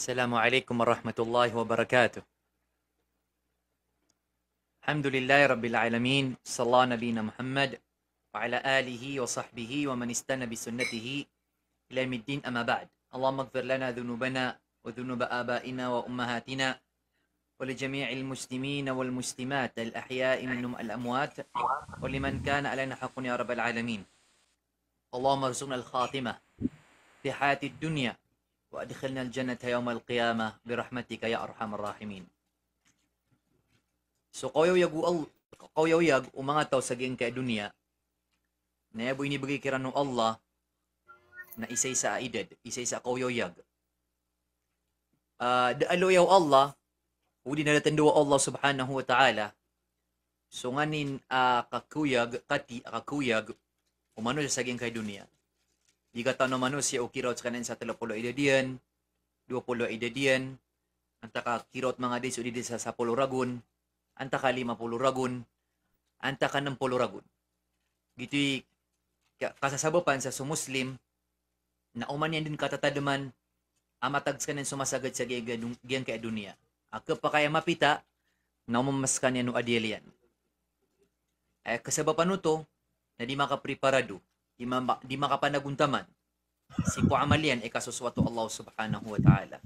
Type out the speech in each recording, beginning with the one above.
السلام عليكم ورحمة الله وبركاته الحمد لله رب العالمين صلى الله نبينا محمد وعلى آله وصحبه ومن استنى بسنته إلى يوم الدين أما بعد اللهم اغفر لنا ذنوبنا وذنوب آبائنا وأمهاتنا ولجميع المسلمين والمسلمات الأحياء منهم الأموات ولمن كان علينا حق يا رب العالمين اللهم ارزقنا الخاتمة في حياة الدنيا وأدخلنا الجنة يوم القيامة برحمتك يا أرحم الراحمين So kayo yagu kau kayo yag umangataw sa gin kay dunya na yabo inibigay kiran ng Allah na isay sa aided, isay sa kayo yag. Uh, ah, daalo yaw Allah, udi na natanduwa Allah subhanahu wa ta'ala. So nganin uh, ah, kakuyag, kati kakuyag, umano sa gin kay dunia Jika tano manusia ukirot kanan sa telopulo idadian, dua pulo idadian, antaka kirot mga days udidi sa sapulo ragun, antaka lima pulo ragun, antaka enam pulo ragun. Gito'y kasasabapan sa sumuslim na uman yan din katatadaman amatags kanan sumasagad sa giyang kaya dunia. Ako pa kaya mapita na umamas ka niya no adilian. Eh, kasabapan nito na di makapreparado di, ma- di makapanagundaman. Si kuamalian ay kasuswato Allah subhanahu wa ta'ala.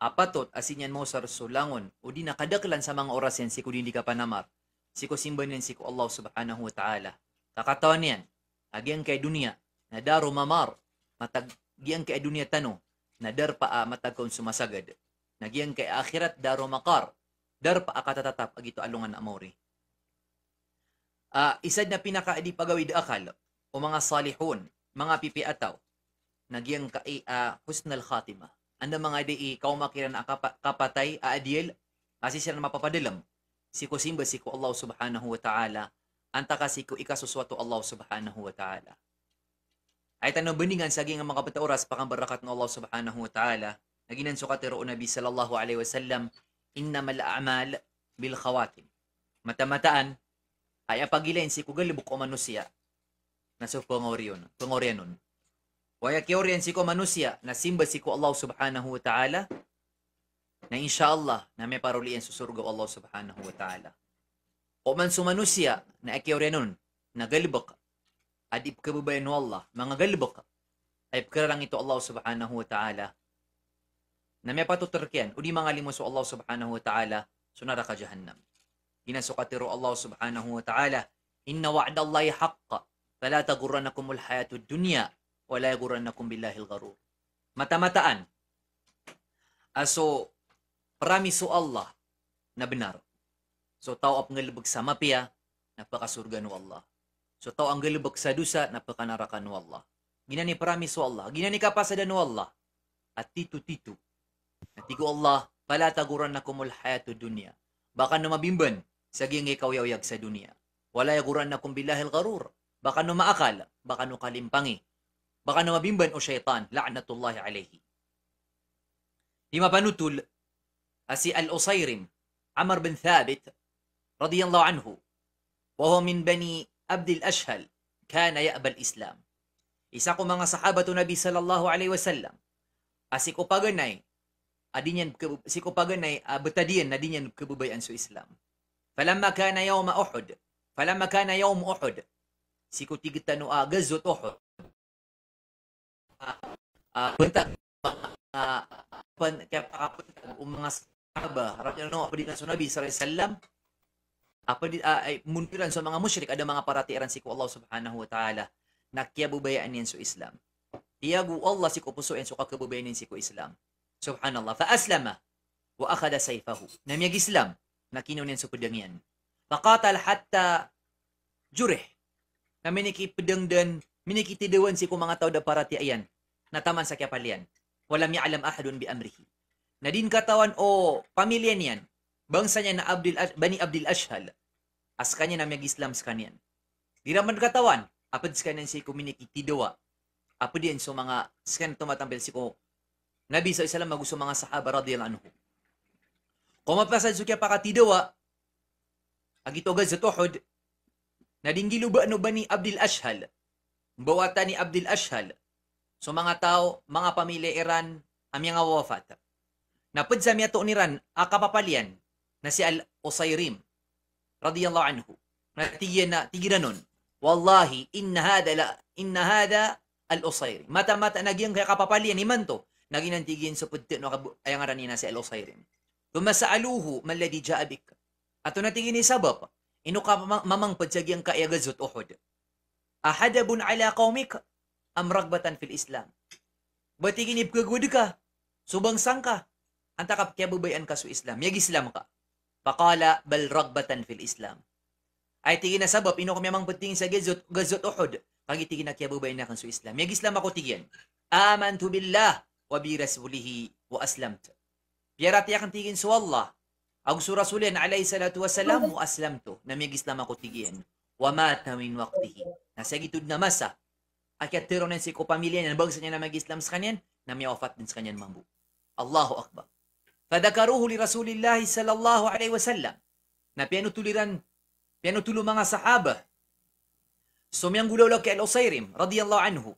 Apatot asinyan mo sa rasulangon o di nakadaklan sa mga orasen si kudindi ka panamar. Si ko simbanin si ko Allah subhanahu wa ta'ala. Kakatawan niyan, agyang kay dunia, nadaro mamar, matag, giyang kay dunia tano, nadar pa ah, matag kong sumasagad. Nagiyang kay akhirat daro makar, dar pa akatatatap agito alungan amori. Uh, ah, isad na pinaka di pagawid akal, o mga salihun, mga pipiataw, nagiyang ka uh, husnal khatima. Anda mga di ikaw eh, makiran kapatay, aadiyel, ah, kasi sila na mapapadalam. Siku simba, siku Allah subhanahu wa ta'ala, anta kasi ko ikasuswato Allah subhanahu wa ta'ala. Ay tanong beningan sa nga mga oras pakang barakat ng Allah subhanahu wa ta'ala, naginan sukatiro Nabi sallallahu alaihi wasallam, innamal a'mal bil khawatim. Matamataan, ay apagilain si kugalibok o manusya, na sufkongoriyon, kongoryanun. Wayakioryan siko manusia na simba siko Allah subhanahu wa ta'ala na inshallah na may parulian surga Allah subhanahu wa ta'ala. O man sumanusia na akioryanun na galibak at ibkababayan Allah, mga galibak ay lang ito Allah subhanahu wa ta'ala na may patuturkyan o di mga limos Allah subhanahu wa ta'ala sunara ka jahannam. Ginasukatiro Allah subhanahu wa ta'ala inna wa'da Allahi haqqa Fala taguranakumul al-hayatud dunya wala yaguranakum yagurannakum billahi al-gharur. Matamataan. Aso ah, promise Allah na benar. So tau ap nga lubog sa mapia surga no Allah. So tau ang galubog sa dusa napakanaraka no Allah. ni promise Allah, gina ni kapasada no Allah. At titu tito. Natigo Allah, fala taguranakumul na hayatud dunya. Baka na mabimben sa giyang ikaw sa dunya. Wala yaguranakum na kumbillahil Baka no maakal, baka no kalimpangi, baka no mabimban o syaitan, la'natullahi alayhi. Lima panutul, asi al-Usayrim, Amr bin Thabit, radiyallahu anhu, wa وهو من بني عبد الأشهل كان يأبى Islam. Isa ko mga sahabato Nabi sallallahu alaihi wasallam. Asi ko paganay, adinyan si ko paganay uh, ah, betadiyan na dinyan kebubayan su Islam. Falamma kana yawm Uhud, falamma kana yawm Uhud, sikutigita no aga zotoh ah, ah, punta ah, pan kaya pakapunta ang mga sahaba rakyat no apa dikan sunabi sallam alaihi wasallam apa di ay munkiran sa mga musyrik ada mga paratiran siku Allah subhanahu wa taala nakyabubayaan yan so Islam iyagu Allah siku pusuin so kakabubayanin siku Islam subhanallah fa aslama wa akhada sayfahu namiyag Islam nakinunin so pedang yan faqatal hatta jurih na minikipidengden minikitidewan si kung mga tao da para ayan nataman sa kapalian walam alam ahadun bi amrihi na din katawan o pamilya niyan bangsa niya na Abdul Bani Abdul Ashhal as kanya na mag Islam sa kanyan di raman katawan apad sa kanyan si kuminikitidewa apad yan so mga sa kanyan tumatampil si ko Nabi sa isalam magusto mga sahaba radiyallahu anhu kung mapasad sa kaya pakatidewa agitogad sa tuhod Nadinggilo ba ano ba ni Abdul Ashhal? Bawata ni Abdul Ashhal. So mga tao, mga pamilya Iran, amyang awafat. Napad sa miyato ni Iran, akapapalian na si Al-Usayrim radiyallahu anhu. Natiyan na tigira nun. Wallahi, inna hada la, inna hada al-Usayrim. Mata-mata naging kaya kapapalian ni Manto. Naging nantigin sa pudti no ayangaran nina si al-Usayrim. Tumasaaluhu man ladhi ja'abik. Ato natingin ni Sabap, mamang ممن ka كأي غزوة أحد أحدب على قومك أم رغبة في الإسلام بتيجي نبقى قدك سبان سانكا أنت كاب ka su Islam. يجي إسلام ka Pakala bal رغبة fil Islam. ay tigi na sabab ino kami amang patingin sa gazot gazot uhud kag tigi na kiyabubay na su islam yag islam ako tigian amantu billah wa bi rasulihi wa aslamt piyara ti akan tigin su Allah Agsu Rasulen alayhi salatu wasalam wa aslamtu namiyag Islam ako tigian wa mata min waqtihi. Nasa gitud na masa. Akyat tiro na si ko pamilya niya, nabagsa niya na mag-Islam sa kanyan, na may ofat din sa kanyan mambu. Allahu Akbar. Fadakaruhu li Rasulillahi sallallahu alaihi wasallam. Na pianutuliran, pianutulo mga sahaba. Sumiyang gulaw lang kay Al-Usairim, radiyallahu anhu.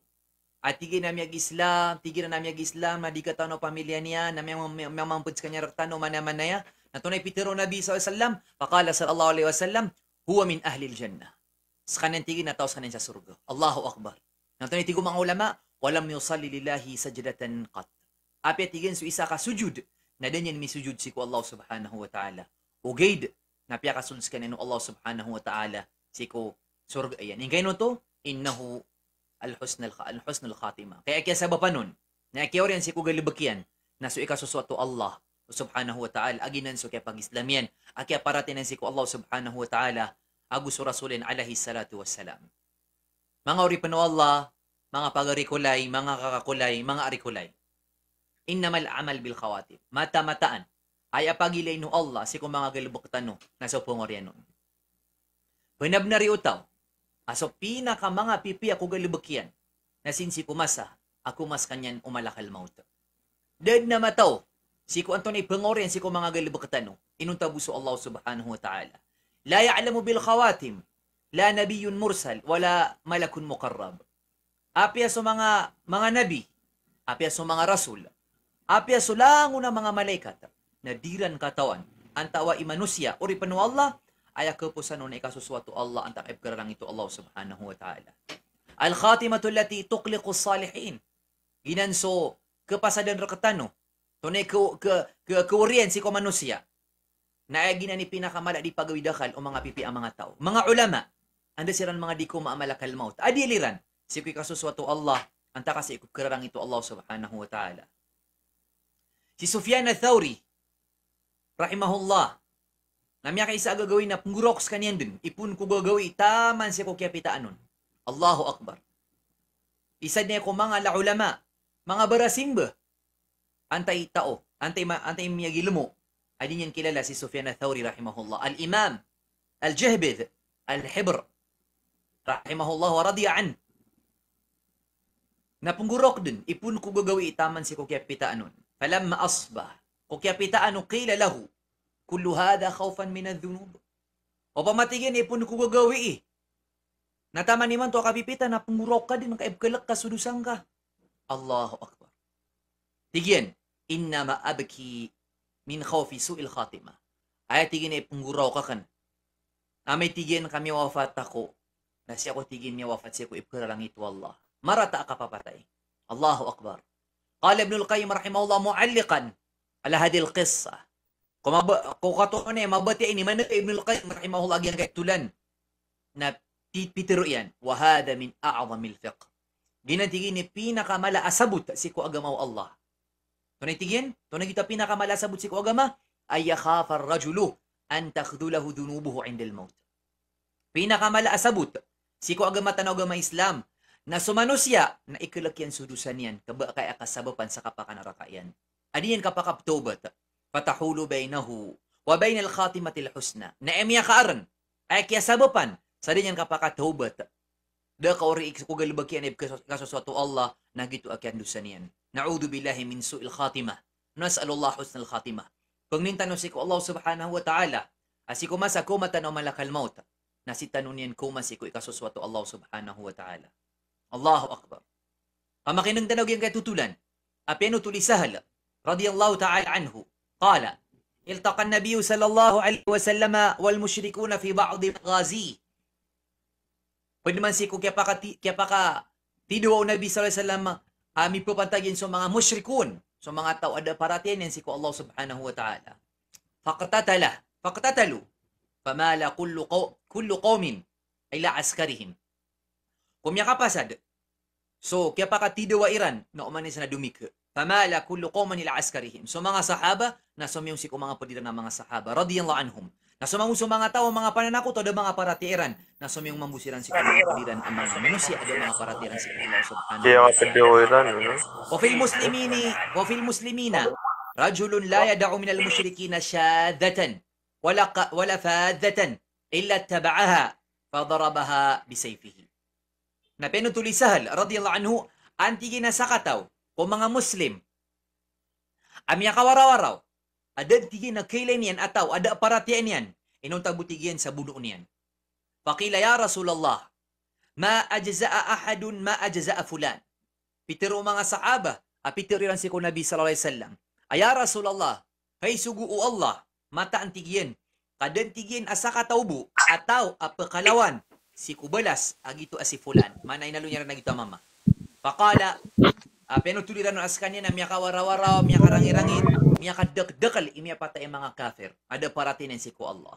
At tigil na miyag Islam, tigil na miyag Islam, na di ka tanong pamilya niya, na miyang mampod sa kanya raktano, manamanaya, na pitiro Nabi SAW, pakala sallallahu alaihi wasallam, huwa min ahlil jannah. kanyang tigin na tao sakanin sa surga. Allahu Akbar. tunay tigo mga ulama, walam yusalli lillahi sajdatan qat. Api tigin su isa ka sujud, na danyan may sujud si ku Allah subhanahu wa ta'ala. Ugaid, na piya kasuns ka Allah subhanahu wa ta'ala si ku surga ayan. Ingay no to, innahu al-husn al khatima Kaya kaya sabapan nun? na kaya rin si ku galibakyan, na su ikasuswa to Allah subhanahu wa ta'ala aginan so kay pag-islamian akya paratinan si ko Allah subhanahu wa ta'ala aguso rasulin alaihi salatu wassalam mga oripano Allah mga pagarikulay mga kakakulay mga arikulay innamal amal bil khawatim mata-mataan ay apagilay no Allah si ko mga galibok tano na sa pungoryanon Pinabnari utaw, aso pinaka mga pipi ako galibakyan, na sinsi kumasa, ako mas kanyan umalakal maut. Dead na mataw, Siku anton ay pengoren siku mga galibo katano. Inunta buso Allah subhanahu wa ta'ala. La ya'lamu bil khawatim. La nabiyun mursal. Wala malakun muqarrab. Apya so mga mga nabi. Apya so mga rasul. Apya so lango na mga malaikat. Nadiran katawan. Antawa imanusya. Uri panu Allah. Aya kapusan nun ikasuswato Allah. Antang ibkarang ito Allah subhanahu wa ta'ala. Al-khatimatu allati tuqliqu salihin. Ginanso kapasadan rakatano. Tunay ke, ke, ke, keurien si ko manusia. Naagi na ni pinakamala di pagawidakal o mga pipi ang mga tao. Mga ulama, anda siran mga di ko maamalakal maut. Adiliran, si ko kasuswato Allah, anta kasi ikukirarang ito Allah subhanahu wa ta'ala. Si Sufyan al-Thawri, rahimahullah, Namya kay isa gagawin na punguroks kanyan dun. Ipun ko gagawin. Taman siya ko kaya pitaan Allahu Akbar. Isa niya ko mga ulama, mga barasing antay-tao, antay, antay-miyagilumo, ay din yang kilala si Sufyan al-Thawri rahimahullah. Al-Imam, Al-Jahbid, Al-Hibr, rahimahullah wa radiya an. Napunggurok din, ipun ko gagawi itaman si kukya pitaan nun. Falamma asbah, kukya pitaan kila lahu, kullu hadha khawfan minad adh-dhunub. O pamatigin, ipun ko gagawi eh. Nataman naman to kapipita na ka din, makaibkalak ka, sudusang ka. Allahu Akbar. Tigyan, ma abki min khawfi su'il khatima. Ayat tigin ay pungguraw ka kan. Amay tigin kami wafat ako. Na siya ko tigin niya wafat siya ko ipkaralang ito Allah. Marata ka papatay. Allahu Akbar. Qala Ibn al-Qayyim rahimahullah mu'alliqan ala hadil qissah. Kung, mab- kung katuon oh, mabati ini, mana Ibn al-Qayyim rahimahullah yang tulan. na pitiro yan. Wahada min a'azamil fiqh. Ginantigin ni pinakamala asabut si ko agamaw Allah. Tunitigin, tunagita pinakamalasabot si kuagama, ay yakhafar rajulu an takhdulahu dunubuhu indil maut. Pinakamalasabot si kuagama tanaw gama Islam, na sumano siya na ikilakyan sudusan yan kaba kay akasabapan sa kapakanarakayan. Adiyan tobat, patahulu bainahu wa bainal khatimatil husna na emya kaaran ay sabapan. sa kapakap kapakatobat da kauri ikugalbaki anib Allah na gitu akyan dusan yan. نعوذ بالله من سوء الخاتمة نسأل الله حسن الخاتمة كون نين تانو سيكو الله سبحانه وتعالى أسيكو ما ساكو ما تانو ملك الموت ناسي تانو كو ما سيكو إكا سوسواتو الله سبحانه وتعالى الله أكبر كما كين نين تانو جينكا تتولان أبينو تولي سهل رضي الله تعالى عنه قال التقى النبي صلى الله عليه وسلم والمشركون في بعض الغازي Pwede ما siya kung kaya pa ka, kaya pa ka tinuwa Ami po pantagin sa mga musyrikun, sa mga tao ada para tenensi ko Allah subhanahu wa ta'ala. Faqtatala, faqtatalu, famala kullu, qaw, kullu qawmin ila askarihim. Kung yakapasad, so kaya pakatidawa Iran na umanis na dumik. Famala kullu qawman ila askarihim. So mga sahaba, nasumiyong si ko mga palitan ng mga sahaba, radiyallahu anhum. Nasa mga uso mga tao, mga pananako, to mga paratiran. Nasa mga mambusiran si kanilang kuliran ang mga manusia, ado mga paratiran si kanilang subhanan. Kaya mga pagdawiran, ano? Eh, wafil muslimini, wafil muslimina, rajulun la yada'u minal musyrikina syadatan, wala, wala fadatan, illa taba'aha, fadarabaha bisayfihi. Na penutulisahal, radiyallahu anhu, antigina sa kataw, kung mga muslim, amya kawarawaraw, Adan tigin na kilay niyan ataw, ada paratyan niyan. Inong tagbutigiyan sa buno niyan. Pakila ya Rasulullah, ma ajza'a ahadun ma ajza'a fulan. Pitiro mga sahaba, apitiriran ah, si ko Nabi sallallahu alaihi wasallam. Aya ah, Rasulullah, hay sugu o Allah, mata antigiyan. Kadantigin asa katawbo, ataw apakalawan, si kubalas agito asi fulan manay nalo niya na nagito mama pakala Apeno tulirano askanya na miya kawarawaraw, miya karangirangit, miya kadakdakal, imiya patay mga kafir. Ada paratin si ko Allah.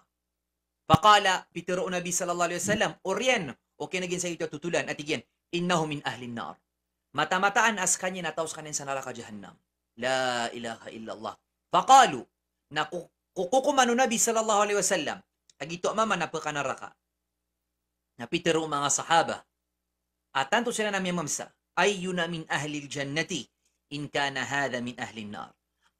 Fakala, pitiro Nabi sallallahu alaihi wasallam, orien, o kinagin sa ito tutulan, at igyan, innahu min ahlin nar. Matamataan askanya na taos kanin sa naraka jahannam. La ilaha illallah. Fakalu, na kukukumano Nabi sallallahu alaihi wasallam, agito mama na pakanaraka. Napitiro mga sahaba. At tanto sila na miyamamsa. أينا من أهل الجنة إن كان هذا من أهل النار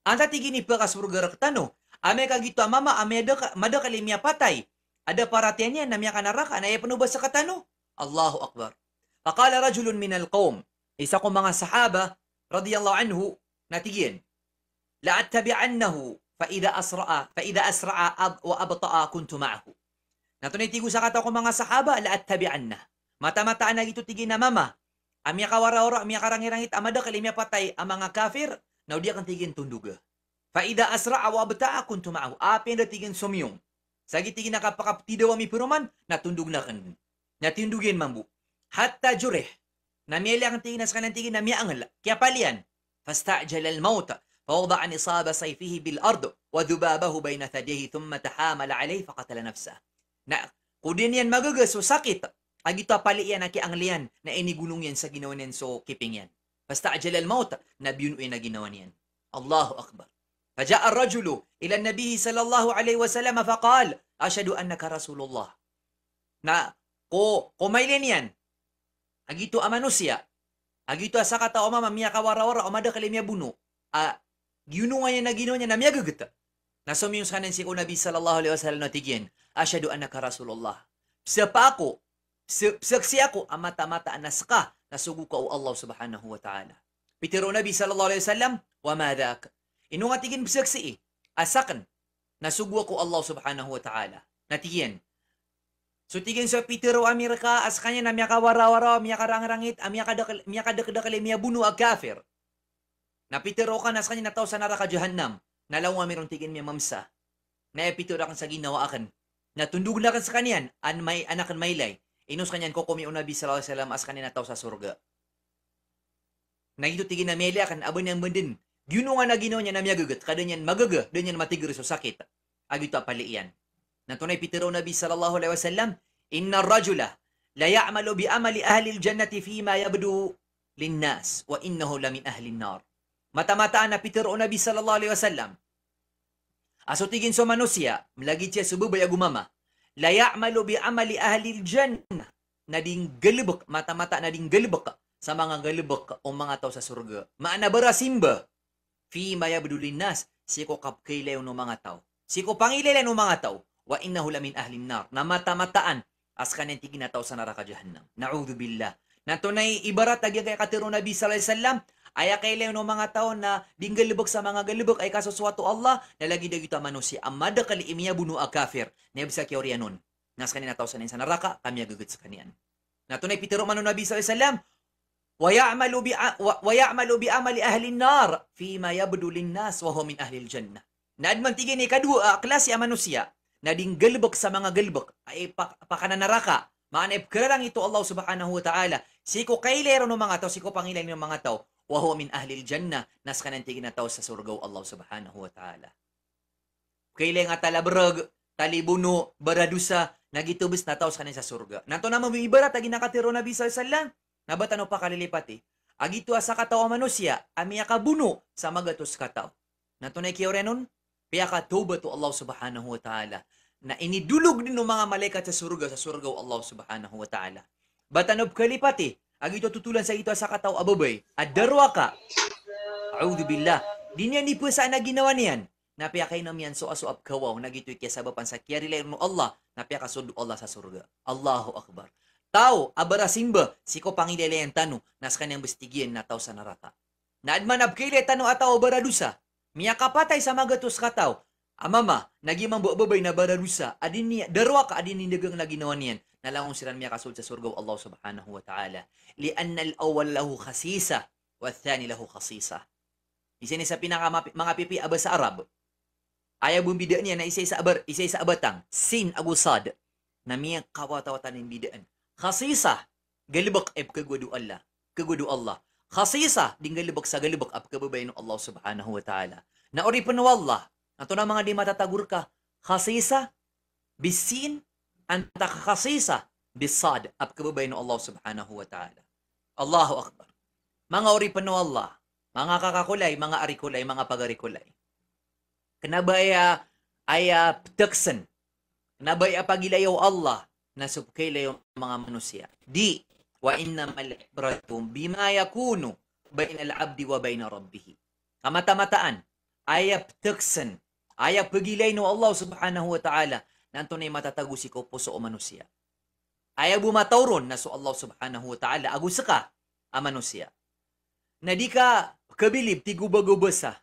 Anda tinggi ni peras surga rektano. Amerika gitu mama Amerika mada kali mia patai. Ada paratiannya namanya kana raka na penuh bahasa katano. Allahu akbar. Faqala rajulun minal qaum. Isa ko mga sahaba radhiyallahu anhu natigin. La attabi'annahu fa idza asra'a fa idza asra'a wa abta'a kuntu ma'ahu. Natunay tigo sa kata ko mga sahaba la attabi'anna. Mata-mataan na gitu tigin na mama amyakawararo amyakarangiranit amada kalimyapatay ang mga kafir na udiya kang tigin tunduga. Faida asra awabta akun tumaaw. Apin da tigin sumiyong. Sagi tigin nakapakaptidaw ami puruman, natundug na kan. Natindugin mambu. Hatta jureh. Namiyali ang tigin na sa tigin na palian. Fasta al mauta. فوضع نصاب سيفه بالأرض وذبابه بين ثديه ثم تحامل عليه فقتل نفسه. Na, kudin yan magagas so sakit agito pali yan ang anglian na inigulong yan sa ginawa niyan so kiping yan. Basta ajal al maut na biyun na ginawa niyan. Allahu akbar. فجاء ar-rajulu ilan Nabihi sallallahu alaihi وسلم فقال أشهد أنك رسول الله na ko kumailin yan agito amanusya agito asakata kata o mama miya kawara-wara o mada kalimya buno a giunungan niya na ginawa niya na miya gagata nasumiyong sa si ko Nabi sallallahu alaihi wasallam na tigyan asyadu anaka Rasulullah sa pa ako Saksi ako amata-mata ah, anas ka nasugu ka o Allah subhanahu wa ta'ala. Pitiro Nabi sallallahu alaihi wasallam wa madak. Ino nga tigin saksi eh. Asakan nasugu ko Allah subhanahu wa ta'ala. Natiyan. So tigin sa pitiro amir ah, ka as kanya na miya ka warawara, miya ka rangrangit, ah, miya ka dakal, miya ka dakdakal, miya bunu ag kafir. Na pitiro ka nas kanya nataw sa naraka ka jahannam. Nalawa miron tigin miya mamsa. Na pitiro kan sa ginawa akan. Natundog na kan sa kanyan an may anak may maylay Inus kanyan ko kumi una bisallallahu alaihi wasallam as kanina tao sa surga. Nagito tigin na meli akan abon yang bendin. Gino nga na gino niya na miyagugat. Kada niyan magaga, da niyan matigir so sakit. Agito apalian. Natunay pitiro Nabi sallallahu alaihi wasallam, inna rajula la ya'malu bi amali ahli al-jannati fima yabdu linnas wa innahu la min ahli an-nar. Mata-mataan na pitiro Nabi sallallahu alaihi wasallam. Aso tigin so manusia, mlagi siya sububay agumama la ya'malu bi amali ahli al-jannah nading galibak mata-mata nading galibak sa mga galibak o mga tao sa surga maana barasimba fi mayabdulin nas siko kapkailayo no mga tao siko pangilay no mga tao wa innahu lamin ahli nar na mata-mataan as kanin tigin na tao sa naraka jahannam naudzubillah billah na tunay ibarat agya kay katiro nabi sallallahu alaihi wasallam ay akailayo no mga taon na dinggalubog sa mga galubog ay kasaswato Allah na lagi dayo ito manu amada kali imiya bunu akafir. Nebsa kiorianon. Nas kanina tao sa sa naraka, kami agagot sa kanian. Natunay pitiro manu Nabi sallallahu alaihi wasallam, ويعمل ويعمل بعمل أهل النار فيما يبدو للناس وهو min ahli الجنة Naadman tigin ni kadua ah, klase ang manusia na dinggalbok sa mga galbok ay pakana naraka. Maanay lang ito Allah subhanahu wa ta'ala. Siko kailero ng mga tao, siko pangilan ng mga tao wa huwa min ahlil jannah nas kanan tiginataw sa surgaw Allah subhanahu wa ta'ala. Kaila nga talabrag, talibuno, baradusa, nagitubis na sa kanin sa surga. Nato na mga ibarat, agi nakatiro na bisal sa lang, nabatan pa kalilipat eh. Agito sa kataw manusya, amiya kabuno sa magatos kataw. Nato na ikiyo renon, piya ka tuba to Allah subhanahu wa ta'ala na inidulog din ng mga malaikat sa surga sa surgaw Allah subhanahu wa ta'ala. Batanob kalipat eh, Agi ito tutulan sa ito sa kataw ababay. At darwa ka. A'udhu billah. Di niya ni po sana ginawa niyan. Napiya kayo nam yan so aso ap kawaw. Nagito'y kaya sabapan sa kiyari mo Allah. Napiya kasundo Allah sa surga. Allahu Akbar. Tao, abarasimba, siko pangilele ang tanu, nas kanyang bestigian natau tao sa narata. Naadmanab kayle tanu abara dusa. Miya kapatay sa magatos kataw. Amama, ah, nagimang buababay na baradusa. Adin niya, darwa ka adin ni dagang naginawa niyan. kasul نلهم سرا ميا قصول تسرقوا الله سبحانه وتعالى لأن lahu له wa والثاني له خصيصة Isa ni sa pinaka mga pipi aba sa Arab. Ayaw bumbidaan niya na isa sa abar, isa sa abatang sin agusad na miya kawatawatan ng bidaan. Khasisa galibak eb kagudu Allah, kagudu Allah. Khasisa ding galibak sa galibak ab kababay ng Allah subhanahu wa ta'ala. Na ori panawallah, na to na mga di matatagur ka. Khasisa bisin أنت خصيصة بالصاد أبكبو بين subhanahu wa ta'ala. Allahu Akbar. mga oripan no Allah mga kakakulay, mga arikulay, mga pagarikulay. Kanabaya ah, ay uh, ah, ptaksan. Kanabaya ah, pagilayaw Allah na subkailayaw mga manusia. Di, wa inna mal'ibratum bima yakunu bain al-abdi wa bain rabbihi. Kamata-mataan, ay ptaksan, ay pagilay no Allah subhanahu wa ta'ala nanto na matatagusi ko puso o manusia. Ayaw bumatawron na so Allah subhanahu wa ta'ala agusa ka a manusia. Na di ka kabilib ti gubagubasa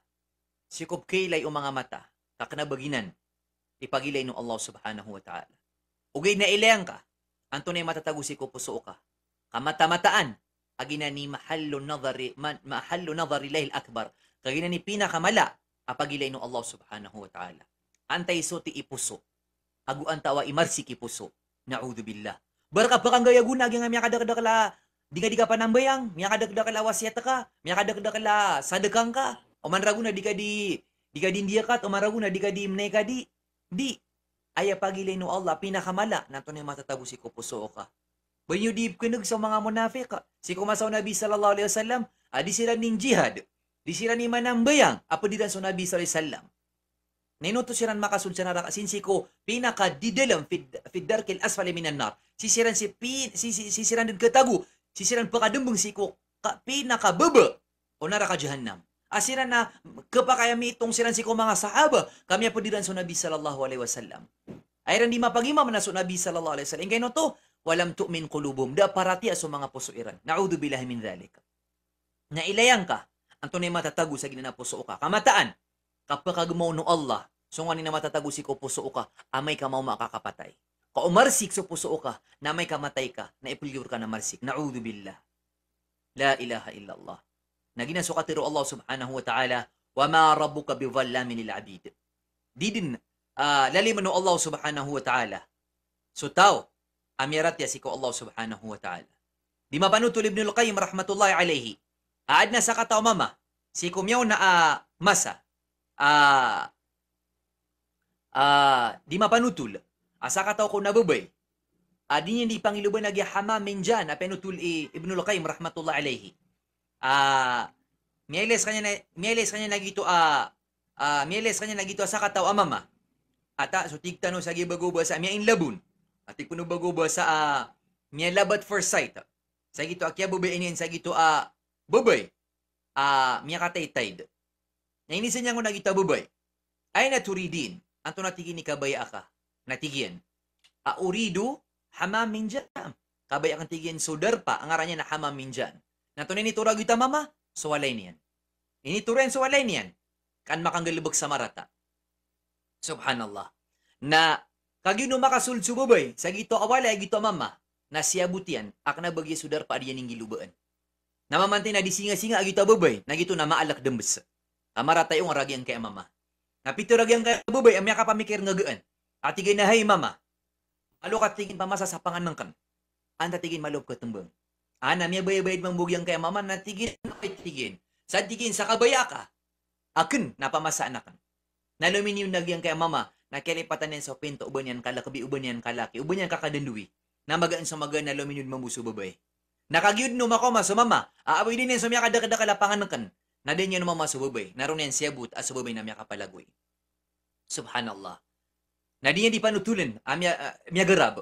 sikop kailay o mga mata kaknabaginan ipagilay no Allah subhanahu wa ta'ala. Ugay na ilayang ka, anto na matatagusi ko puso ka. Kamatamataan, agina ni mahallo nadari, man, mahallo nadari lahil akbar, kagina ni pinakamala apagilay no Allah subhanahu wa ta'ala. Antay so ti ipuso aguan tawa ki puso. Na'udzubillah. Baraka barang gaya guna gaya miya kadak-kadak la. diga nga panambayang, miya kadak-kadak la ka, miya ka. Oman raguna diga di, diga di India ka, oman raguna di di mnay ka di. Di. Aya pagi no Allah, pinakamala, nato na yung matatago si puso ka. Banyo di kinag sa mga munafik. Si kumasaw Nabi sallallahu alaihi wasallam, adisiran ning jihad. Disiran ni manambayang, apa di dan Nabi sallallahu alaihi wasallam. ninuto siran makasulsana raka sinsi ko pinaka didelem fid fid darkil asfali minan nar sisiran si pin sisiran din ketagu sisiran pakadembeng si ko ka, pinaka bebe o nara ka jahannam asiran na kapakayami itong siran si ko mga sahaba kami apodiran sa nabi sallallahu alaihi wasallam ayran di mapagimam na so nabi sallallahu alaihi wasallam kay to walam tu'min qulubum da parati aso mga puso iran naudhu billahi min dhalik na ilayang ka ang tunay matatago sa ginanapuso ka kamataan kapag gumaw no Allah, so nga ni matatagusi ko puso ka, amay ka mao makakapatay. Kaumarsik so puso ka, na may kamatay ka, na ipulyur ka na marsik. Na'udhu billah. La ilaha illallah. Nagina so katiro Allah subhanahu wa ta'ala, wa ma rabbuka bi dhallamin lil abid. Didin uh, ah, laliman no Allah subhanahu wa ta'ala. So tao, amirat ya siko Allah subhanahu wa ta'ala. Di mabanutul Ibn al-Qayyim rahmatullahi alayhi. Aad na sa katao mama, si kumyaw na uh, masa, ah, ah, di mapanutul. Asa kataw ko nabubay. Uh, ah, din hindi pangiluban nagyahama min dyan. Apenutul i Ibn Luqaym rahmatullah alayhi. Ah, mieles kanya na, miyeles kanya nagito a uh, uh, ah, miyeles kanya nagito sa kataw amama. Ata so tigtano sa gibagubo sa miya labun. At puno bagubo sa uh, miya labat for sight. Sa gito akya bubay inin sa gito a uh, bubay. Uh, miya kataytayd nainisin niya ko nagitabuboy. Ay naturidin. Anto natigin ni kabaya ka. Natigin. Auridu hamam minjam. Kabaya kang tigin sudar pa. Ang aranya na hamam minjam. Nato ni turag ita mama. So walay niyan. Inituren so walay niyan. Kan makanggalibag sa marata. Subhanallah. Na kagino makasulsububoy. Sa gito awala, gito mama. Na siya butian. Ak nabagya sudar pa adiyan ng gilubaan. Namamantay na disinga-singa agito baboy. Nagito na maalak dembes amara tayo nga ragyang kay mama. Napito ragyang kay bubay, amya ka pamikir nga gaan. na hay mama. Alo ka tingin pa masa sapangan man kam. Anta tigin malob ko tumbang. Ana miya baybayad mang bugyang kay mama na tigin kay tigin. Sa tigin sa kabaya ka. Akin napamasa anak. Naluminium nagyang kay mama na kelipatan yan sa pinto uban yan kalakabi uban yan kalaki uban yan kakadanduwi na magaan sa magaan na luminium mamuso babay. Nakagyud no mako masumama. Aaboy din yan sumya kadakadakalapangan ng kan. Na din yan mama sububay. Naroon yan siya but at sububay na miya kapalagoy. Subhanallah. Na din yan di panutulan. Amya, ah, uh, ah, miya garab.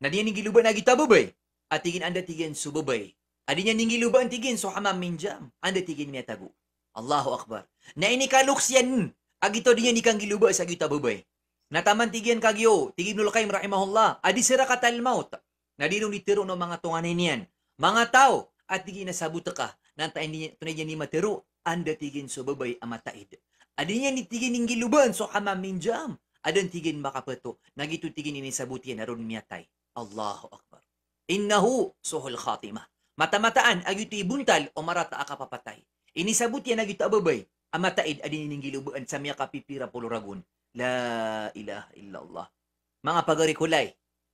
Na din yan giluba na gitabubay. At tigin anda tigin sububay. Adin yan giluba tigin so hamam minjam. Anda tigin miya tagu. Allahu Akbar. Na inikaluks yan. Agito din yan ikang giluba sa gitabubay. Nataman tigin kagyo, tigib nulakay rahimahullah, adi sira katal maut. Nadinong nitiro ng mga tunganin niyan. Mga tao, at di ginasabot ka nan tunay ni materu anda tigin so babay amataid. Adi niya ni tigin ning giluban so kamamin minjam Adan tigin makapato. nagitu tigin ni sabuti naron miyatay. Allahu Akbar. Innahu suhul khatimah. Matamataan agito ibuntal o marata akapapatay. ini sabuti nagitu ababay. Amataid adin ning giluban sa miya kapipira puluragun. La ilaha illallah. Mga pagarikulay,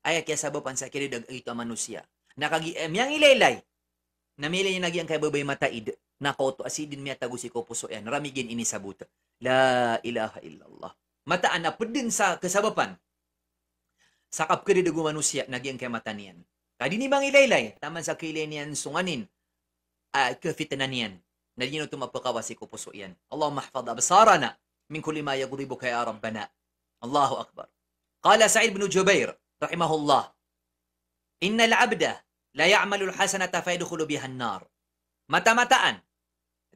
ayak ya sabapan sa kiridag ito manusia Nakagi-em eh, yang ilaylay, namili niya nagi ang kaybabay mataid na kauto asidin miya tagusi ko puso yan ramigin ini sabuta la ilaha illallah mataan na pedin sa kasabapan sakap kadi dugo manusia nagi ang mata niyan kadi ni bang ilaylay taman sa kilay niyan sunganin uh, ah, kefitnan niyan nadino tumapakawasi ko puso yan Allahumma hafad absarana min kulli ma yagdibuka ya rabbana Allahu akbar qala Sa'id bin Jubair rahimahullah inna abda La ya'malul hasanata fayadkhulu bihan nar. Mata-mataan.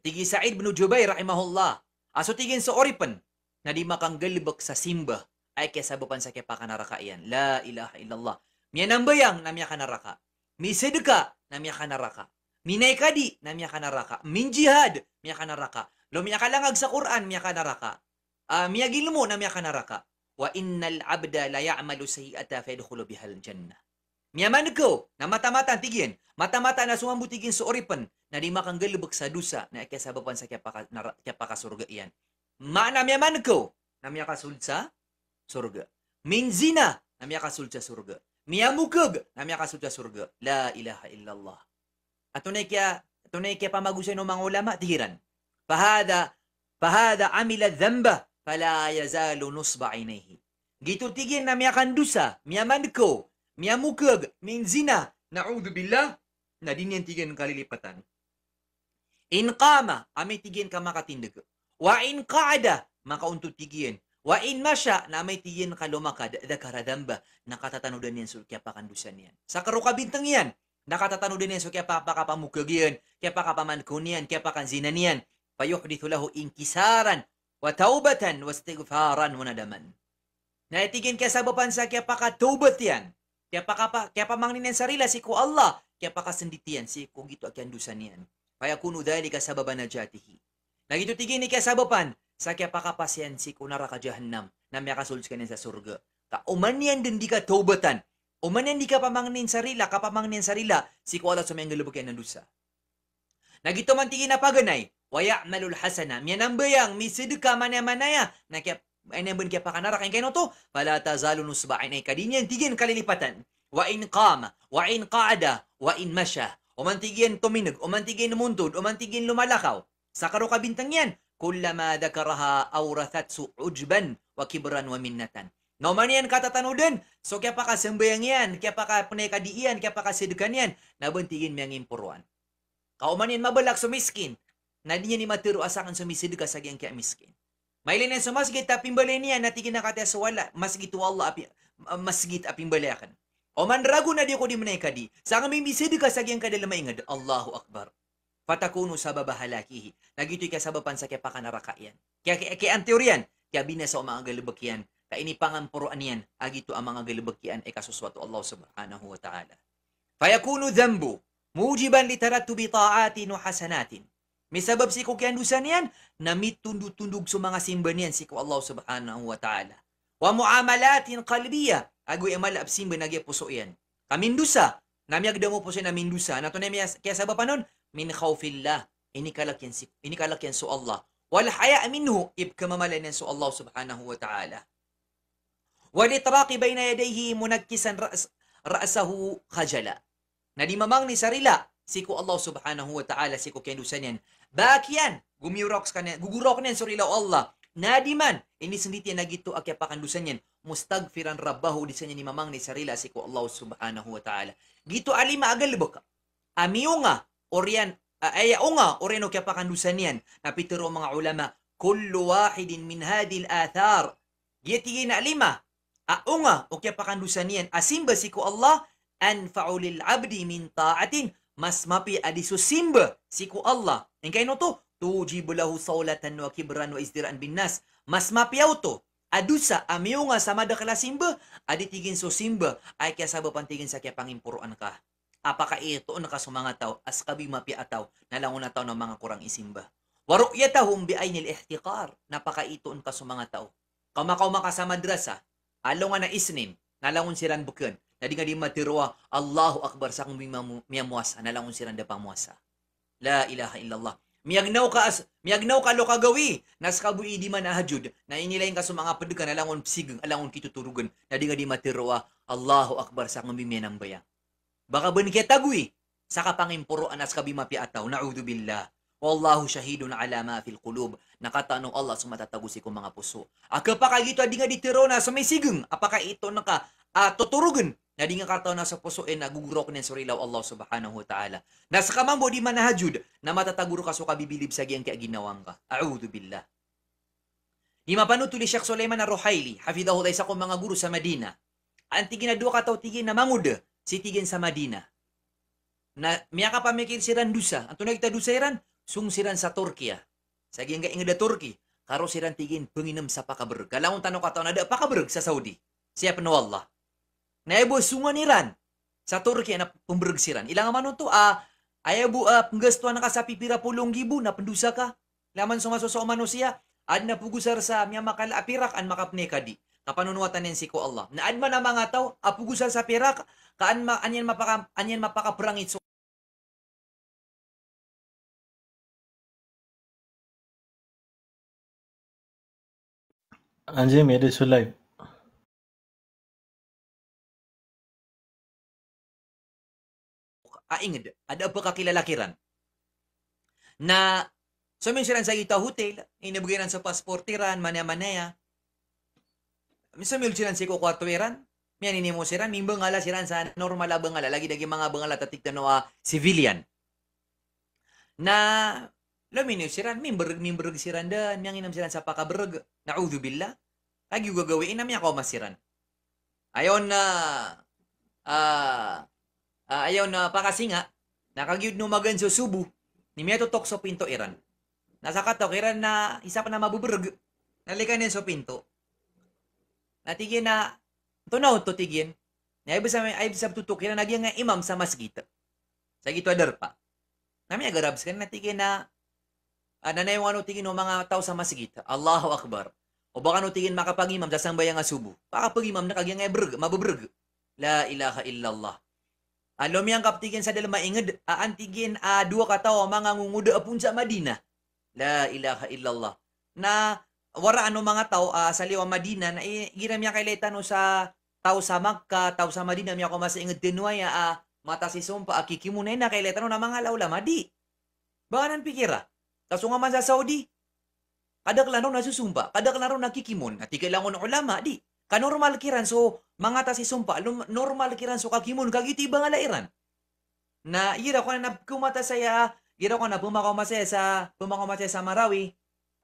Tigi Sa'id bin Jubair rahimahullah. Aso tigin sa oripen. Na di makanggalibak sa simbah. Ay kesabukan sa kepakan iyan. La ilaha illallah. Miya nambayang namiya kanaraka, miseduka, Mi sedeka namiya ka naraka. Minay kadi namya Min jihad miya kanaraka, Lo miya kalangag sa Quran miya kanaraka, Uh, ah, miya gilmo namiya kanaraka, Wa innal abda la ya'malu sayi'ata fayadukhulu bihal jannah. ko na matamatan tigin, mata matamata na sumambutigin sa oripan na di makanggalubak sa dusa na ikiasabapan sa kiyapaka, na, kiyapaka surga iyan. Mana miamanako na miyakasulod sa surga. Minzina na miyakasulod sa surga. Miyamukog na miyakasulod sa surga. La ilaha illallah. At tunay kaya, tunay kaya pamagusan ng mga ulama, tihiran. Fahada, fahada amila dhamba, fala yazalu nusba inayhi. Gitu tigin na miyakandusa, miyamanko, miyamukag min zina, na'udhu billah, na din yan tigyan kalilipatan. In kama, amay tigyan ka makatindag. Wa in kaada, makaunto tigyan. Wa in masya, na amay tigyan ka lumakad, da karadamba, nakatatanudan yan so kaya pakandusan yan. Sa karukabintang yan, nakatatanudan yan so kaya pakapamukag yan, kaya pakapamankun yan, kaya pakanzinan yan. Payuhdithu lahu inkisaran, wa taubatan, wa istighfaran, wa nadaman. Naitigin ka sa babansa kaya pakatubat yan. Kaya pakapa, kaya pamangnin sarila si ko Allah. Kaya pakasanditian si ko gitu akian dusan niyan. Kaya kuno dali ka sababa na jatihi. Nagito tigi ni kaya sabapan. Sa kaya pakapasyan si ko naraka jahannam. Na may kasulus ka sa surga. Ka uman din di ka taubatan. umanian yan di ka pamangnin sarila. Ka pamangnin sarila. Si ko Allah sumayang galubog yan ng dusa. Nagito man tigi na paganay. Waya malul hasana. Miyan Misidka manaya-manaya. Na kaya aynen ben kaya pakanarakin kayo to, fala tazalun usba'in ay kadinyan tigin kalilipatan. Wa in qama, wa in qaada, wa in masya. Umantigin tuminog, o man umantigin lumalakaw. Sa karo yan, kullama dakaraha awrathatsu ujban wa kibran wa minnatan. No man yan katatanudan. So kaya pa kasambayang yan, kaya pa ka panayakadiiyan, kaya pa kasidukan yan, nabuntigin miyang impuruan. Kauman yan mabalak sumiskin, na di niya ni matiro asakan sumisiduka sa giyang kaya miskin. ಮಹಿಳೆಯನ್ನ ಸಮಾಜಕ್ಕೆ ಪಿಂಬಲೇನಿಯ ನತಿಗಿನ ಕತೆ ಸವಲ್ಲ Allah api ಅಪಿ ಮಸ್ಗಿತ್ ಅಪಿಂಬಲೆ akan oman ragu na di ko di menai kadi sanga mimi sedika sagi yang kada lemai ngad Allahu akbar fatakunu sababa halakihi nagitu ka sababan sa kepaka neraka yan kaya kaya anteorian kaya binasa ang mga galibakian kaya ini pangampuruan yan agito ang mga galibakian Eka kasuswato Allah subhanahu wa ta'ala fayakunu dhanbu mujiban literatu bita'atin wa hasanatin May sabab si ko kiandusan yan na mitundog-tundog sa mga simba niyan si ko Allah subhanahu wa ta'ala. Wa muamalatin qalbiya agoy amal absimba nagya puso yan. Kamindusa namiag damo po siya na mindusa na to na kaya sabab anon min khawfillah inikalakyan si inikalakyan so Allah wal haya minhu ibkamamalan so Allah subhanahu wa ta'ala. Wal itraqi bayna yadayhi munakkisan ra's ra'sahu khajala. Na di mamang ni sarila siko Allah subhanahu wa ta'ala siko kiandusan yan Bakian, gumirok kanya, gugurok nen sorila Allah. Nadiman, ini senditi na gitu akya pakandusanyan. Mustagfiran rabbahu disanya ni mamang ni sarila si Allah subhanahu wa ta'ala. Gitu alima agal baka. Amiunga, orian, aya unga, orian akya pakandusanyan. teru mga ulama, kullu wahidin min hadil athar. Yeti na lima. Aunga, ah, akya pakandusanian. Asimba ah, si Allah, anfa'u lil abdi min ta'atin mas mapi adi susimba siku Allah. Yang kaino to, tujibu lahu saulatan wa kibran wa izdiraan bin nas. Mas mapi auto. adusa amiyo nga sama da simba adi tigin susimba, ay kaya sabo pantigin sa kaya pangimpuruan ka. Apaka ito na ka sumanga tao, as kabi mapiataw, nalangon na tao ng mga kurang isimba. Waruyatahum bi aynil ihtiqar, napaka ito ka sumanga tao. Kamakaw makasamadras ha, alo nga na isnin, nalangon siran bukan, Nadi nga di matiroa, Allahu Akbar sa akong miyamuasa, nalangon siranda muasa. La ilaha illallah. Miyagnaw ka as miyagnaw ka lo kagawi nas kabuhi di man ahajud na inilain ka sumanga pud ka nalangon sigang alangon kituturugan na di nga di matiroa Allahu akbar sa kung baya. Baka ben kay tagwi sa kapangimpuro anas kabi mapiataw naudhu billah. Wallahu shahidun ala ma fil qulub. Nakatanong Allah sumatatagusi kong mga puso. Aka pa kagito di nga ditiro na sa may sigang apaka ito naka uh, ah, tuturugan na di nga kataw nasa puso e eh, nagugrok ni surilaw Allah subhanahu wa ta'ala. Nasa kamambo di manahajud na matataguro ka so kabibilib sa giyang kaya ginawang ka. A'udhu billah. Di mapanutuli Sheikh Suleiman Ar-Ruhaili, hafidahu sa kong mga guru sa Madina. Ang tigin na duwa kataw tigin na mangud si tigin sa Madina. Na miya ka pamikir si Randusa. Ang tunay kita dusa iran, sungsiran sa Turkiya. Sa giyang kaya da Turkey, karo siran tigin penginam sa pakaberg. Kalawang tanong kataw na da pakaberg sa Saudi. Siya penawallah. Naibu sungan Iran. Sa Turkey na pembergsiran. Ilang man to a uh, ayabu uh, ah, penggastuan ka sa pipira pulong gibu na pendusa ka. Laman sumaso sa umano siya. Ad na pugusar sa miya makal apirak an makapne kadi. Kapanunuatan nin si ko Allah. Na ad man ang mga tao apugusar ah, sa pirak kaan ma, anyan mapaka anyan mapakaprangit so Anjay made it so live. aingd ah, ada pa kilalakiran na so, siran sa ita hotel inabugiran sa pasportiran manaya-manaya minsan mil siran si ko kwartueran mian ini mo siran ming bangala siran sa normal bangala lagi dagi mga bangala tatik tanoa ah, civilian na lamin siran mimberg mimberg siran dan miang inam siran sa pakaberg naudhu billah lagi gagawin inam niya ko masiran ayon na uh, uh, ah, uh, ayaw na pakasinga, nakagyud numagan sa Subu, ni Miyato Tok so Pinto Iran. Nasa katok, Iran na isa pa na mabuburg, nalikan din so Pinto. Natigin na, tunaw to tigin, na ibig sa ibig sa tutok, na nagyan nga imam sa masjid. Sa gito adar pa. Nami agarabs kan natigin na, uh, ah, nanayong ano tigin no, mga tao sa masjid. Allahu Akbar. O baka no tingin makapag-imam sa sambay nga subo. Pakapag-imam na kagyang nga mabuburg. La ilaha illallah. Alomiyang kaptigin sa dalawa maingad aantigin a dua kataw mga ngunguda apun sa Madina. La ilaha illallah. Na wara ano mga tao uh, sa liwa Madina na iram ya kay no sa tao sa Makka, tao sa Madina miya ko masaingad dinuaya a uh, mata si sumpa akikimunay ah, na kay no na mga lawla madi. Baka nan pikira. Kaso nga man sa Saudi, kada laro na susumpa, kadak laro na kikimon, at ikailangon ulama, di kanormal kiran so mga ta si sumpa normal kiran so kagimun kagiti iti ibang alairan na ira ko na kumata saya ira ko na bumako masaya sa bumako masaya sa Marawi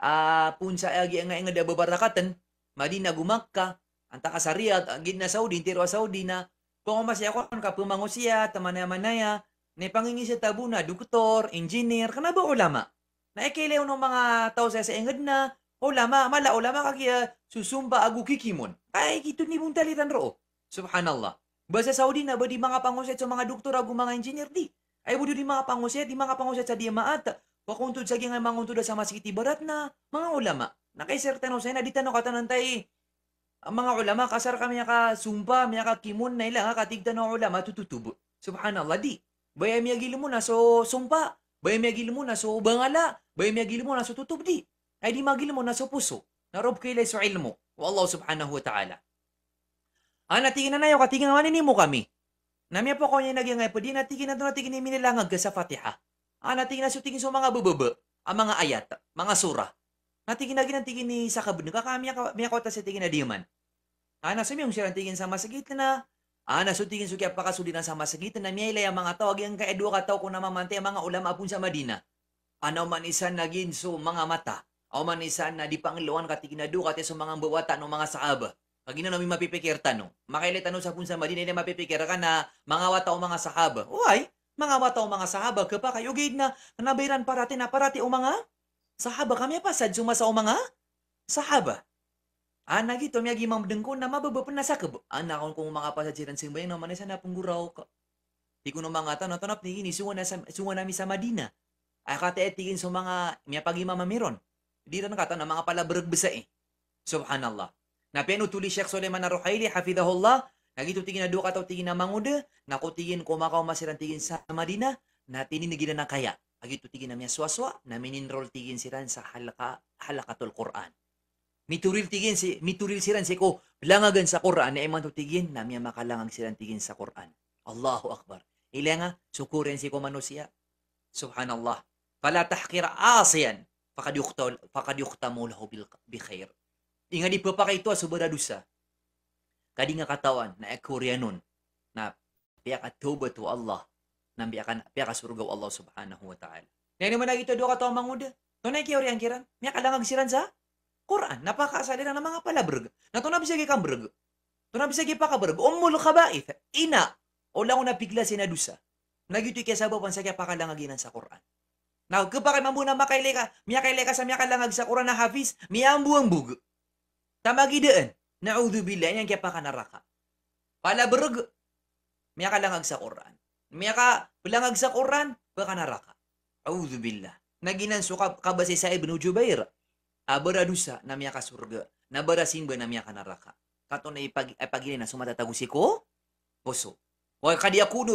uh, ah, punsa agi nga nga da babarakatan madina gumakka anta ka sa Riyadh gid na Saudi tiro Saudi na kung masaya ko ka pumango siya tamanaya-manaya na pangingi sa tabuna doktor engineer kana ulama na ikilaw ng mga tao sa sa na Ulama, mala ulama ya eh, susumba agu kikimon Ay, gitu ni pun taliran roo. Subhanallah. Bahasa Saudi na ba di mga panguset sa mga doktor agu mga engineer di. Ay, budu di mga panguset, di mga panguset sa diamaat. Pakuntud sa gingan manguntud sa masikiti barat na mga ulama. Nakaisertan ko sa'yo na di tanong katanan tayo ang mga ulama kasar kami ka sumpa mi kimon kimun na ilang katigdan ng ulama tututubo subhanallah di bayam ya gilu mo so sumpa bayam ya gilu mo so bangala bayam ya gilu mo na so tutub di ay di mo na sa puso. Narob ko ilay sa ilmo. O Allah subhanahu wa ta'ala. Ana ah, tingin na nayo katingan ni mo kami. Namya po ko niya nagyang ay pwede na tingin na doon tingin ni minilangag ka sa Fatiha. Ana ah, tingin na sa tingin sa mga bubebe, ang mga ayat, mga sura. Natigin na ginantigin ni sa kabun. Kakamiya ka, miya ko ta sa tingin na di diman. Ana ah, sa miyong sirang tingin sa masagit na Ana so tingin kaya apakasuli na sa masagit na miya ilay ang mga tawag yung kaedwa kataw ko namamantay ang mga ulama apun sa Madina. Ano man isa naging so mga mata. Aw manisan na di pangluan kati kinadu kati sumang buwatan o mga saaba. Kagina nami mapipikir tanong. Makaili tanong sa punsa madinay na mapipikir ka na mga wata o mga sahaba. Why? Mga wata o mga sahaba ka pa kayo gid na nabiran parati na parati o mga sahaba kami pa sa sumasa o mga sahaba. Ana gito miya gimamdeng ko na mababapan na sakab. Ana kon kung mga pasajiran sing bayang naman sa napungguraw ka. Di ko no mga tanong tanap ni na sa, sunga nami sa Madina. Ay kate etikin sa mga miya pagimamamiron dira kata na mga palabrag bisa eh. Subhanallah. Napenu tuli Sheikh Sulaiman Ar-Ruhaili hafidahullah Nagito tingin na do kataw tingin na mangude, nako tingin kumakaw masiran tingin sa Madina, na tininigila na kaya. Agito tingin na miya swaswa, na mininrol tingin siran sa halaka, halakatul Quran. Mituril tingin si, mituril siran si ko, langagan sa Quran, na iman tingin, na miya makalangag siran tingin sa Quran. Allahu Akbar. Ila nga, sukurin si ko manusia. Subhanallah. Fala tahkira asyan. faqad yuqtaw faqad yuqtamu lahu bil bikhair inga di pepakai itu asubada dusa kadi nga katawan na ekurianun na pihak atoba tu Allah na pihak pihak surga Allah subhanahu wa ta'ala na ini mana gitu doa katawa to tunay kaya orang kiran miya kadang ngagsiran sa Quran napakasaliran ng mga palabreg na tunay bisa gikambreg tunay bisa gipakabreg ummul khaba'ith ina ulang una pigla sinadusa na gito'y kaya sabab ang sakya sa Quran ನಾವು ಗಬ್ಬಾರ makailega miakaileka sa miakalangag sa Quran na hafiz miambuangbug tamagideen kan? naudzubillah yang kiapa ka naraka pala bereg miakalangag sa Quran miaka belangag sa Quran baka naraka auzubillah naginan suka kabase saya Ibnu Jubair abara ah, dusa na miaka surga nabarasin ba na miaka naraka kato na ipag ipagine eh, na sumatatagusi ko oh? poso wa kad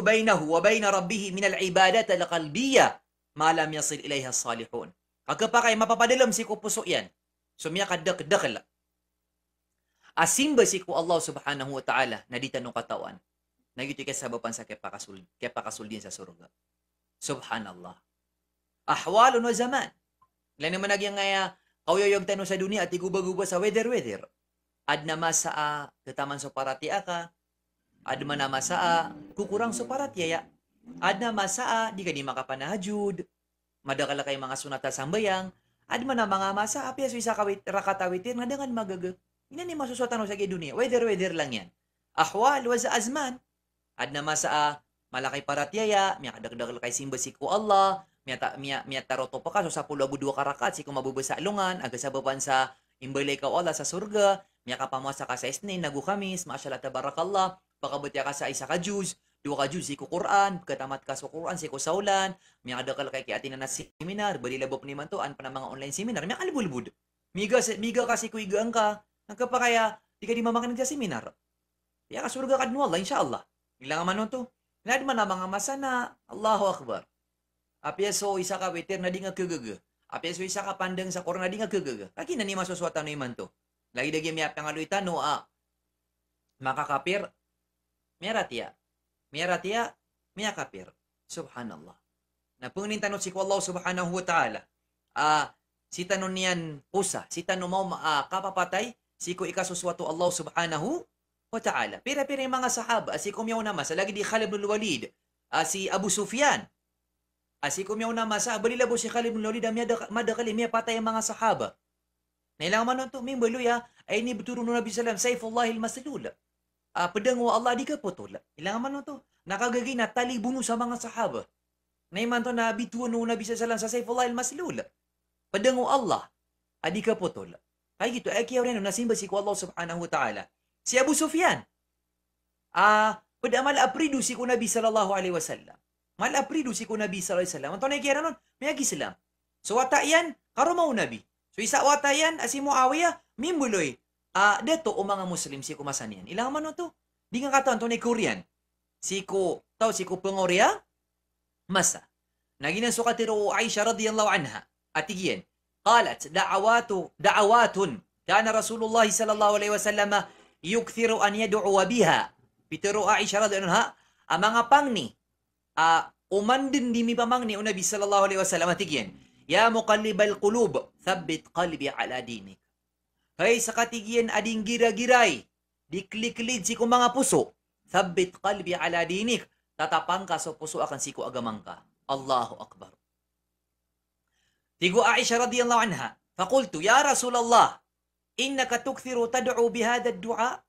bainahu wa bain rabbih min al ibadati malam yasil ilaiha salihun. Kaga pakai mapapadalam ko puso yan. Sumya kadak ba Asimba ah, ko Allah subhanahu wa ta'ala na tanong katawan. Nagito kay sa kaya pakasul, kaya pakasul din sa surga. Subhanallah. Ahwalun wa zaman. Ilan naman nagyang nga kauyayog tanong sa dunia at iguba sa weather-weather. Ad na masaa, kataman so parati aka. Ad manamasaa, kukurang so parati ya. ya. Adna masaa, di kani makapanahajud. Madakala kay mga sunata sambayang. Adma na mga masa, apias isa kawit, rakatawitin, nga dengan magaga. Ina ni masusutan sa dunia. Weather-weather lang yan. Ahwal, waza azman. Adna masaa, malaki paratyaya, miya kadagdagal kay simbasiko Allah, miya, ta, miya, miya taroto pa kaso sa pulo abuduwa karakat, siko mabubasa lungan, aga sa baban sa imbalay ka Allah sa surga, miya kapamasa ka sa isnin, nagu kamis, tabarakallah, pakabutya ka sa isa ka juice, يغاجو زيكو قرآن Quran, كاسو قرآن سيكو سولان مي ada قال كاي كاتينا na seminar bali labo paniman to an pa mga online seminar mi alibulbud, miga miga kasi ko igaan ka ang pa kaya di ka di mamakan sa seminar ya ka surga kan Allah insyaallah ilang man to nadi man mga masana Allahu akbar apya so isa ka weter na di nga kegege apya so isa ka pandang sa na di nga kegege lagi na ni masuswata no iman to lagi dagi mi apang aluita no a makakapir merat ya Mira miaratiya miyakapir. Subhanallah. Na punin tanong si Allah subhanahu wa ta'ala. Uh, si tanon niyan pusa, si tanon mo uh, kapapatay, si ko ikasuswato Allah subhanahu wa ta'ala. Pira-pira yung mga sahaba, si kumyaw na masa, lagi di Khalid bin Walid, uh, si Abu Sufyan, uh, si kumyaw na masa, balilabo si Khalid bin Walid, madakali, miya patay ang mga sahaba. Nailangan man nun to, mimbaluya, ay ni Buturo Nabi Sallam, Saifullah al-Masalula. uh, ah, pedengar Allah di kepo tu. Lah, hilang mana tu? Nak kau gigi nak tali bunuh sama dengan sahabat. Naiman tu Nabi tu nu Nabi sallallahu alaihi wasallam maslul. Lah. Pedengar Allah. Adik ah, kepo tu. Lah, kayak gitu Aki eh, kia orang nasim besi Allah Subhanahu wa taala. Si Abu Sufyan. Ah, uh, pada mal apridu si ku Nabi sallallahu alaihi wasallam. Mal apridu si ku Nabi sallallahu alaihi wasallam. Antone eh, kia ranon, meagi Islam. So watayan karo mau Nabi. So isa watayan asi Muawiyah mimbuloi. uh, deto o mga Muslim si kumasanian. Ilang man to. Di nga katawan to ni Korean. Si ko, tao si ko pengoria, masa. Naginan so katiro Aisha radhiyallahu anha. Atigian. قالت دعوات دعوات كان رسول الله صلى الله عليه وسلم يكثر أن يدعو Pitero Aisha radhiyallahu anha ang mga pangni uh, uman din dimi pamangni o Nabi sallallahu alaihi wasallam atigyan ya muqallibal qulub thabbit qalbi ala dinik Kay sa katigyan ading gira-giray, dikliklid si kong mga puso, thabbit kalbi ala dinik, tatapang ka so puso akan siku agamang ka. Allahu Akbar. Tigo Aisha radiyallahu anha, fakultu, Ya Rasulallah, inna tukthiru tad'u bihada dua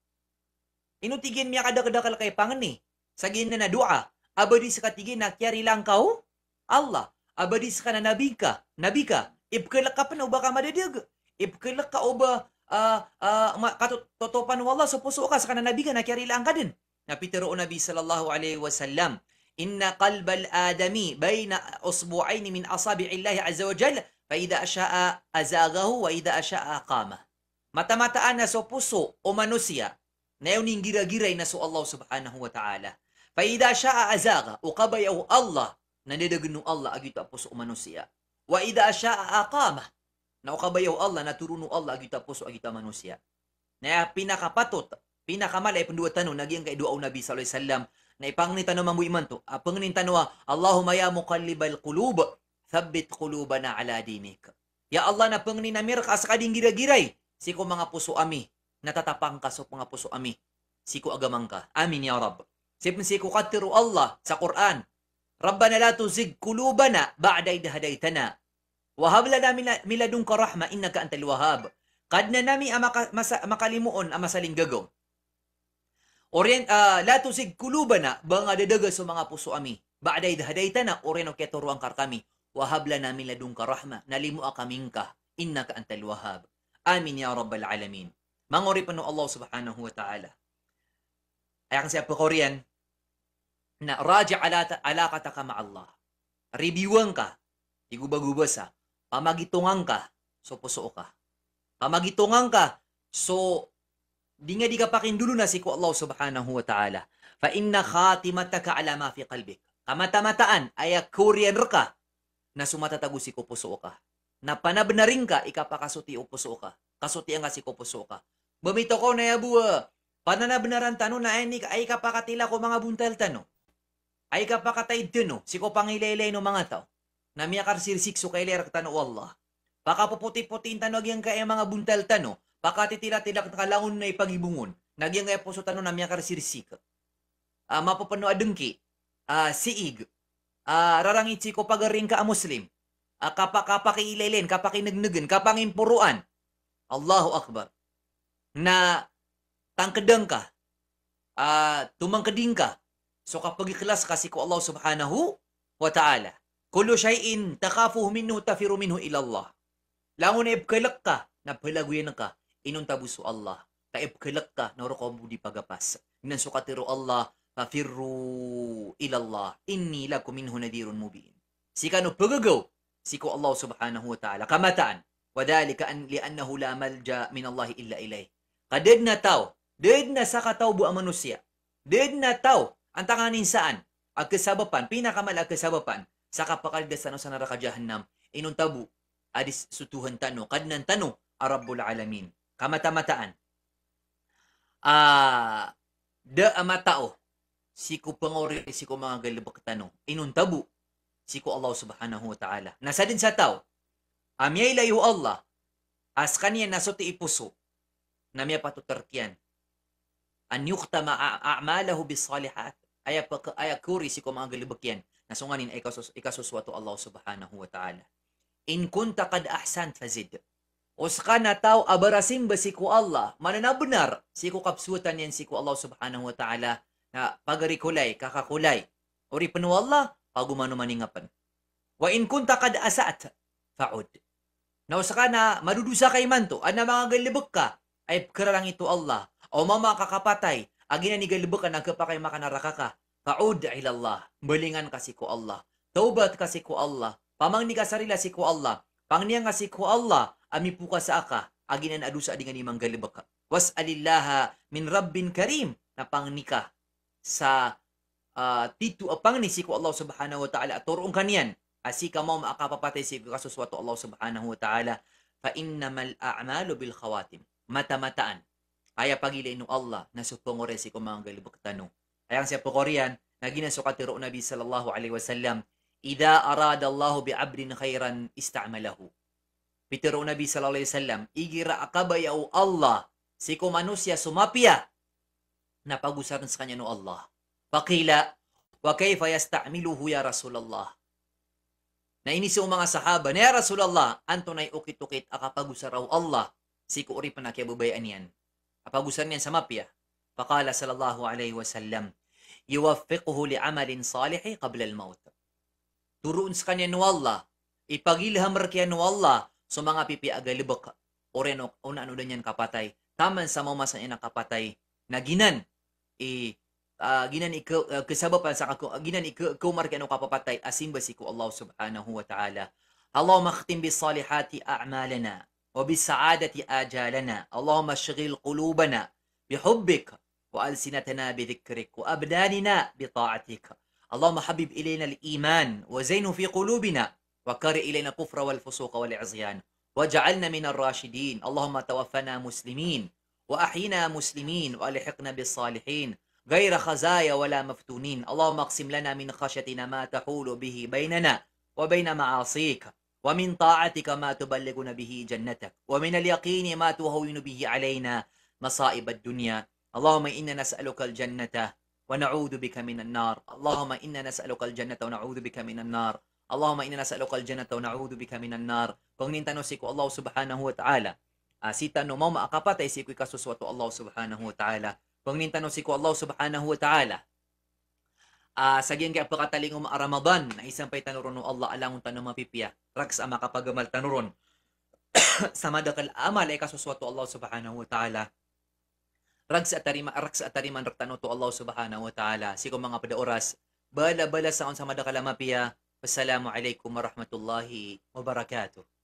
Inutigin miya kadakadakal kay pangan ni, sagin na na dua, abadi sa katigin na kyari lang kau, Allah, abadi sekana ka na nabi ka, nabi ka, ibkalak ka pa na uba ibkalak ka uba uh, uh, katotopan wala sa puso ka sa kananabigan na kiarilaan ka din. Na pitiro Nabi sallallahu alaihi wasallam, Inna kalbal adami bayna usbu'aini min asabi'illahi azza wa jal, fa idha asha'a azagahu wa idha asha'a kama. Matamataan na sa puso o manusia na yun yung giragiray na sa Allah subhanahu wa ta'ala. Fa idha asha'a azaga, uqabayaw Allah, nanidagin ng Allah agito puso o manusia. Wa idha asha'a aqama, na Allah naturuno Allah agita puso agita manusia na pinakapatot pinakamalay, punduwa tano nagiyang kay duaw nabi sallallahu alaihi wasallam na ipangni tano mamuy iman to apang ah, ni Allahumma ya muqallibal qulub thabbit qulubana ala dinik ya Allah na pangni na ka sa kading giragiray siko mga puso ami natatapang ka sa mga puso ami siko agamang ka amin ya rab sipin siko katiru Allah sa Quran Rabbana la tuzig kulubana ba'da idh Wahab lana miladung karahma innaka antal wahab. Kad na nami makalimuon ang masalinggagong. Orient, uh, la tusig kulubana bang adadaga sa mga puso ami. Baaday Ba'day dahadaytana oren o keturuang karkami. Wahab lana miladung rahma Nalimu akaming ka. Innaka antal wahab. Amin ya Rabbal Alamin. Mangori pa no Allah subhanahu wa ta'ala. Ayakan siya po Korean na raja ala, ala ma Allah. Reviewang ka. Iguba-guba pamagitungan ka, so puso ka. Pamagitungan ka, so di nga di ka pakindulo na si ko Allah subhanahu wa ta'ala. Fa inna khatimataka ala ma fi qalbik. Kamatamataan ay kuryan ka na sumatatago si ko puso ka. Na panabnaring ka, ikapakasuti o puso ka. Kasuti ang si ko puso ka. Bumito ko na yabuwa. Ah, pananabnaran tano na ay, ay kapakatila ko mga buntal tano. Ay kapakatay dino, si ko pangilay no mga tao na miyakar sirsik so kailer tano Allah. Baka puputi-putin tanog yang kaya mga buntal tano, baka titila-tilak tila nakalaon na ipagibungon, nagyang kaya puso tanu na miyakar sirsik. Uh, ah, mapapano adengki, uh, ah, siig, uh, ah, rarangitsi ko pagaring ka muslim, uh, kapakapakiililin, kapakinagnugan, kapangimpuruan. Allahu Akbar. Na tangkedang ka, uh, tumangkeding ka, So kapag iklas kasi ko Allah subhanahu wa ta'ala. Kullu shay'in takafuhu minhu tafiru minhu ila Allah. Langon ibkalak ka, naphilaguyan ka, inunta buso Allah. Taibkalak ka, narukaw mo di pagapas. Nansukatiro Allah, fafirru ila Allah. Inni lakum minhu nadirun mubin. Sika no pagagaw, siko Allah subhanahu wa ta'ala. Kamataan. وذلك أن liannahu la ملجأ min Allah illa إليه. Kadid na tao, did na sa kataw bu manusya. Did na tao, ang tanganin saan, agkasabapan, pinakamal agkasabapan, sa pakaldas no sa naraka jahannam inuntabu adis sutuhan tano kadnan tano arabbul alamin kamatamataan ah uh, da amatao si ko pangori si ko mga galibak tano inuntabu si ko Allah subhanahu wa ta'ala nasa din sa tao amyay layo Allah as kaniya naso ti ipuso namya patutartian an yuktama a'malahu bisalihat, salihat aya pa aya si ko mga galibak yan nasunganin ay kasus, ikasuswa to Allah subhanahu wa ta'ala. In kunta kad ahsan fazid. Uska na tao abarasim ba si ko Allah, mananabunar, si ko kapsutan yan si ko Allah subhanahu wa ta'ala na pagarikulay, kakakulay. Uri panu Allah, pagumano maningapan. Wa in kunta kad asat, faud. Na uska na madudusa kay manto, ana mga galibok ka, ay karalang ito Allah. O mama kakapatay, agina ni galibok ka, nagkapakay makanaraka ka, Ta'ud ila Allah. Belingan kasi ko Allah. Taubat kasi ko Allah. Pamang ni sarila si ko Allah. Pangniang nga ko Allah. Ami puka sa aka. Aginan adusa dengan imang galibaka. Was alillaha min rabbin karim. Na pangnika sa uh, titu apang ah, ni si ko Allah subhanahu wa ta'ala. Turong kanian. Asi ka mo maakapapatay si ko kasuswato Allah subhanahu wa ta'ala. Fa innamal a'malu bil khawatim. Matamataan. Kaya pagilay no Allah na supongore si ko mga galibak tanong. Ayang siya po Korean, nagina suka tiro Nabi sallallahu alaihi wasallam, "Idza arada Allah bi 'abdin khairan ista'malahu." Pitiro Nabi sallallahu alaihi wasallam, "Igira akabay au Allah, siko manusia sumapia." Napagusaran sa kanya no Allah. Pakila, "Wa kaifa yasta'miluhu ya Rasulullah?" Na ini si mga sahaba, "Ya Rasulullah, anto nay ukit-ukit akapagusaraw Allah." Siko uri pa nakiabubayan yan. Apagusan niyan sa mapia. فقال صلى الله عليه وسلم يوفقه لعمل صالح قبل الموت. Turuon sa kanya no Allah, ipagilhamar kaya no Allah sa so mga pipiagalibok o rin una ano niyan kapatay. Taman sa mamasan niya kapatay na ginan i uh, ginan i uh, ah, kasabapan sa ako ginan i kumar kaya kapapatay asim ba ko Allah subhanahu wa ta'ala. اللهم اختم بالصالحات أعمالنا وبالسعادة آجالنا اللهم اشغل قلوبنا بحبك وألسنتنا بذكرك وأبداننا بطاعتك اللهم حبب إلينا الإيمان وزينه في قلوبنا وكره إلينا الكفر والفسوق والعصيان واجعلنا من الراشدين اللهم توفنا مسلمين وأحينا مسلمين وألحقنا بالصالحين غير خزايا ولا مفتونين اللهم اقسم لنا من خشيتنا ما تحول به بيننا وبين معاصيك ومن طاعتك ما تبلغنا به جنتك ومن اليقين ما تهون به علينا مصائب الدنيا Allahumma inna nas'aluka al-jannata wa na'udhu bika minan nar. Allahumma inna nas'aluka al-jannata wa na'udhu bika minan nar. Allahumma inna nas'aluka al-jannata wa na'udhu bika minan nar. Kung nintano si ko Allah subhanahu wa ta'ala, uh, si tano mo maakapatay si ko kasuswato Allah subhanahu wa ta'ala. Kung nintano si ko Allah subhanahu wa ta'ala, uh, sa gyan kaya pakataling um Ramadan, na isang pay tanuron no Allah alangon tanong mapipiya, raks ama kapagamal tanuron. sa madakal amal ay kasuswato Allah subhanahu wa ta'ala, rags at tarima raks at tariman to Allah subhanahu wa ta'ala siko mga pada oras bala bala sa unsa madakala mapiya wassalamu alaikum warahmatullahi wabarakatuh